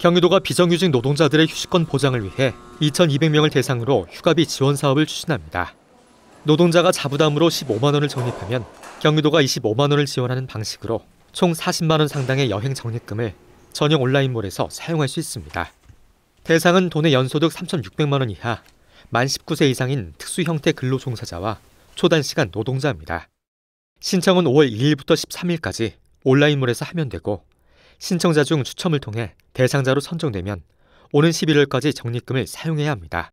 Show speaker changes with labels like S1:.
S1: 경기도가 비정규직 노동자들의 휴식권 보장을 위해 2,200명을 대상으로 휴가비 지원 사업을 추진합니다. 노동자가 자부담으로 15만 원을 적립하면 경기도가 25만 원을 지원하는 방식으로 총 40만 원 상당의 여행 적립금을 전용 온라인몰에서 사용할 수 있습니다. 대상은 돈의 연소득 3,600만 원 이하, 만 19세 이상인 특수 형태 근로 종사자와 초단 시간 노동자입니다. 신청은 5월 2일부터 13일까지 온라인몰에서 하면 되고 신청자 중 추첨을 통해 대상자로 선정되면 오는 11월까지 적립금을 사용해야 합니다.